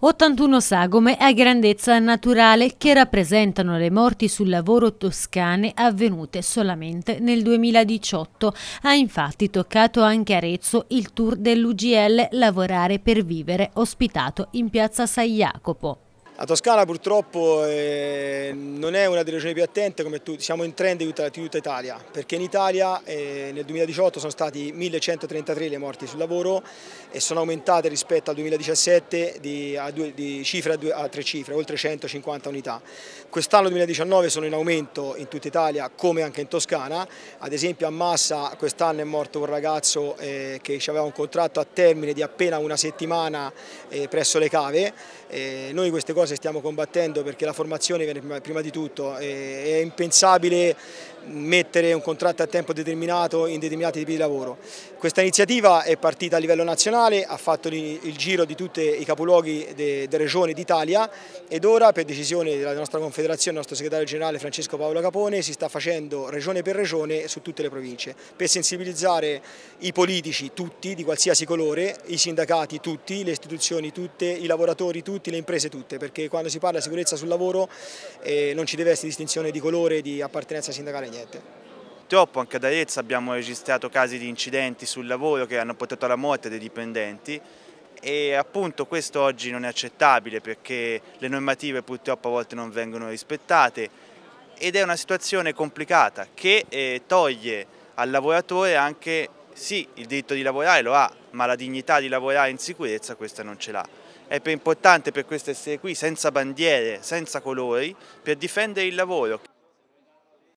81 sagome a grandezza naturale che rappresentano le morti sul lavoro toscane avvenute solamente nel 2018. Ha infatti toccato anche Arezzo il tour dell'UGL Lavorare per Vivere, ospitato in piazza San Jacopo. La Toscana purtroppo eh, non è una delle regioni più attente, come tu, siamo in trend di tutta, di tutta Italia, perché in Italia eh, nel 2018 sono stati 1133 le morti sul lavoro e sono aumentate rispetto al 2017 di, a, due, di cifre a, due, a, tre cifre, oltre 150 unità. Quest'anno 2019 sono in aumento in tutta Italia come anche in Toscana, ad esempio a Massa quest'anno è morto un ragazzo eh, che aveva un contratto a termine di appena una settimana eh, presso le cave, eh, noi queste cose cose stiamo combattendo perché la formazione viene prima di tutto, è impensabile mettere un contratto a tempo determinato in determinati tipi di lavoro. Questa iniziativa è partita a livello nazionale, ha fatto il giro di tutti i capoluoghi delle regioni d'Italia ed ora per decisione della nostra confederazione, il nostro segretario generale Francesco Paolo Capone si sta facendo regione per regione su tutte le province per sensibilizzare i politici tutti di qualsiasi colore, i sindacati tutti, le istituzioni tutte, i lavoratori tutti, le imprese tutte perché perché quando si parla di sicurezza sul lavoro eh, non ci deve essere distinzione di colore, di appartenenza sindacale, niente. Purtroppo anche ad Arezzo abbiamo registrato casi di incidenti sul lavoro che hanno portato alla morte dei dipendenti e appunto questo oggi non è accettabile perché le normative purtroppo a volte non vengono rispettate ed è una situazione complicata che eh, toglie al lavoratore anche sì il diritto di lavorare lo ha ma la dignità di lavorare in sicurezza questa non ce l'ha è importante per questo essere qui, senza bandiere, senza colori, per difendere il lavoro.